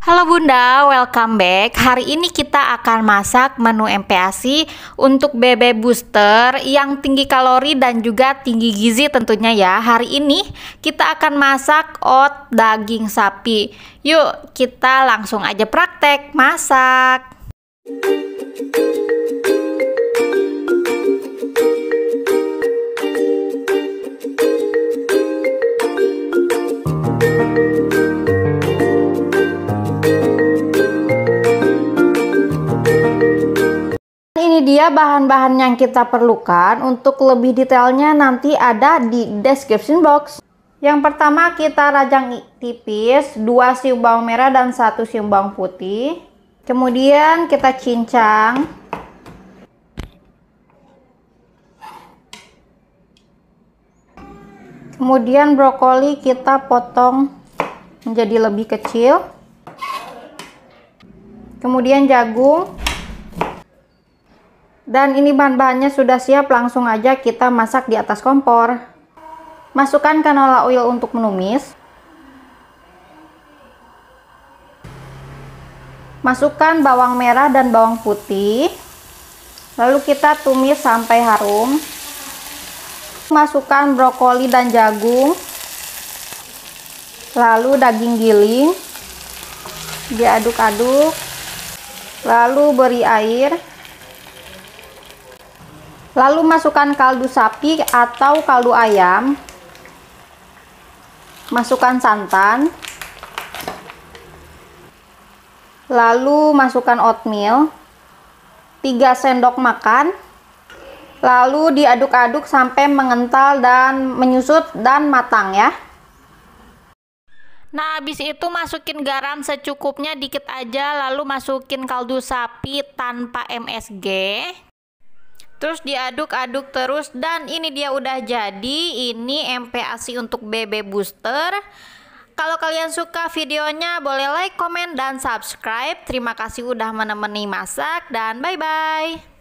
Halo Bunda, welcome back. Hari ini kita akan masak menu MPASI untuk bebek booster yang tinggi kalori dan juga tinggi gizi tentunya ya. Hari ini kita akan masak oat daging sapi. Yuk, kita langsung aja praktek masak. ini dia bahan-bahan yang kita perlukan. Untuk lebih detailnya nanti ada di description box. Yang pertama kita rajang tipis, 2 siung bawang merah dan 1 siung bawang putih. Kemudian kita cincang. Kemudian brokoli kita potong menjadi lebih kecil. Kemudian jagung dan ini bahan-bahannya sudah siap, langsung aja kita masak di atas kompor. Masukkan canola oil untuk menumis. Masukkan bawang merah dan bawang putih. Lalu kita tumis sampai harum. Masukkan brokoli dan jagung. Lalu daging giling. Diaduk-aduk. Lalu beri air. Lalu masukkan kaldu sapi atau kaldu ayam. Masukkan santan. Lalu masukkan oatmeal. 3 sendok makan. Lalu diaduk-aduk sampai mengental dan menyusut dan matang ya. Nah, habis itu masukin garam secukupnya dikit aja, lalu masukin kaldu sapi tanpa MSG. Terus diaduk-aduk terus dan ini dia udah jadi. Ini MPASI untuk BB booster. Kalau kalian suka videonya boleh like, komen, dan subscribe. Terima kasih udah menemani masak dan bye-bye.